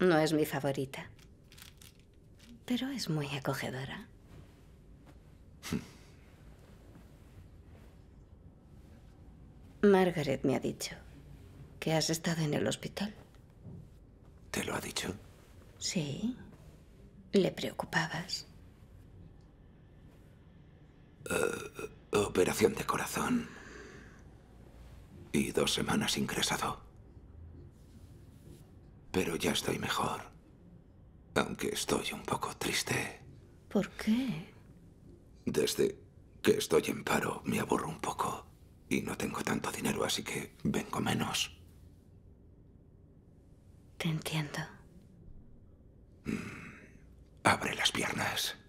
No es mi favorita, pero es muy acogedora. Margaret me ha dicho que has estado en el hospital. ¿Te lo ha dicho? Sí. Le preocupabas. Eh, eh, operación de corazón. Y dos semanas ingresado pero ya estoy mejor. Aunque estoy un poco triste. ¿Por qué? Desde que estoy en paro me aburro un poco y no tengo tanto dinero, así que vengo menos. Te entiendo. Mm, abre las piernas.